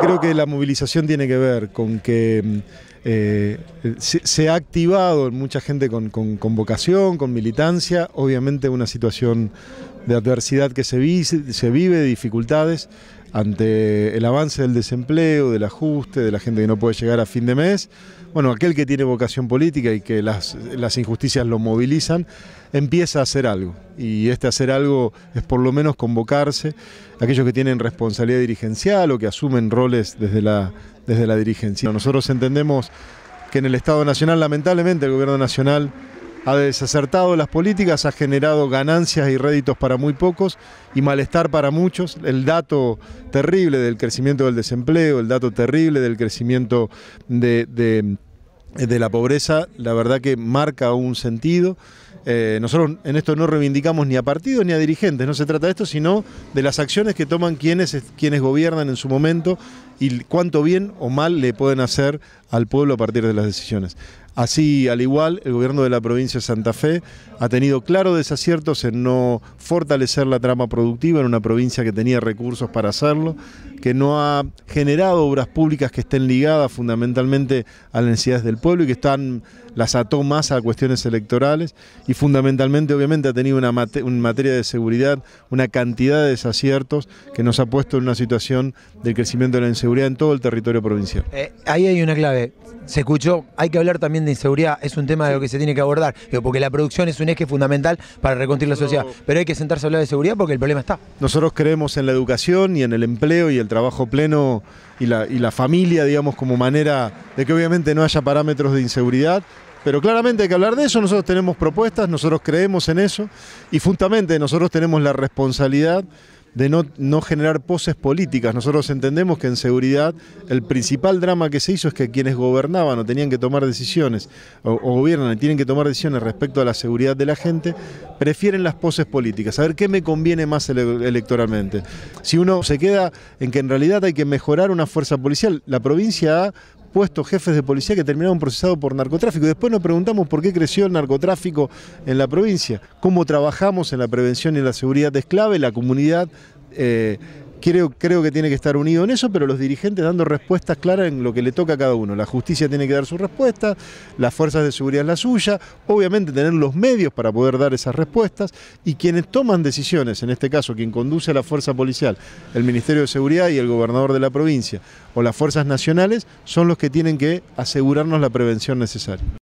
Creo que la movilización tiene que ver con que mm, eh, eh, se, ha activado en mucha gente con, vocación, con militancia, obviamente una situación de adversidad que se, vive, dificultades ante el avance del desempleo, del ajuste, de la gente que no puede llegar a fin de mes. Bueno, aquel que tiene vocación política y que las, las, injusticias lo movilizan, empieza a hacer algo. Y este hacer algo es por lo menos convocarse. Aquellos que tienen responsabilidad dirigencial o que asumen roles desde la desde la dirigencia. Nosotros entendemos que en el Estado Nacional, lamentablemente, el Gobierno Nacional ha desacertado las políticas, ha generado ganancias y réditos para muy pocos y malestar para muchos. El dato terrible del crecimiento del desempleo, el dato terrible del crecimiento de, la pobreza, la verdad que marca un sentido. Eh, nosotros en esto no reivindicamos ni a partidos ni a dirigentes, no se trata de esto, sino de las acciones que toman quienes, quienes gobiernan en su momento y cuánto bien o mal le pueden hacer al pueblo a partir de las decisiones. Así, al igual, el gobierno de la provincia de Santa Fe ha tenido claros desaciertos en no fortalecer la trama productiva en una provincia que tenía recursos para hacerlo, que no ha generado obras públicas que estén ligadas fundamentalmente a las necesidades del pueblo y que están las ató más a cuestiones electorales y fundamentalmente obviamente ha tenido una, materia de seguridad, una cantidad de desaciertos que nos ha puesto en una situación del crecimiento de la inseguridad en todo el territorio provincial. Eh, ahí hay una clave. Se escuchó, hay que hablar también de inseguridad, es un tema de lo que se tiene que abordar, porque la producción es un eje fundamental para reconstruir la sociedad, pero hay que sentarse a hablar de seguridad porque el problema está. Nosotros creemos en la educación y en el empleo y el trabajo pleno y la, y la familia, digamos, como manera de que obviamente no haya parámetros de inseguridad, pero claramente hay que hablar de eso, nosotros tenemos propuestas, nosotros creemos en eso y justamente nosotros tenemos la responsabilidad de no, generar poses políticas. Nosotros entendemos que en seguridad el principal drama que se hizo es que quienes gobernaban o tenían que tomar decisiones, o, gobiernan y tienen que tomar decisiones respecto a la seguridad de la gente, prefieren las poses políticas, a ver qué me conviene más electoralmente. Si uno se queda en que en realidad hay que mejorar una fuerza policial, la provincia ha puestos jefes de policía que terminaron procesados por narcotráfico. después nos preguntamos por qué creció el narcotráfico en la provincia, cómo trabajamos en la prevención y la seguridad es clave, la comunidad... Eh, Creo, que tiene que estar unido en eso, pero los dirigentes dando respuestas claras en lo que le toca a cada uno. La justicia tiene que dar su respuesta, las fuerzas de seguridad la suya, obviamente tener los medios para poder dar esas respuestas y quienes toman decisiones, en este caso quien conduce a la fuerza policial, el Ministerio de Seguridad y el gobernador de la provincia o las fuerzas nacionales, son los que tienen que asegurarnos la prevención necesaria.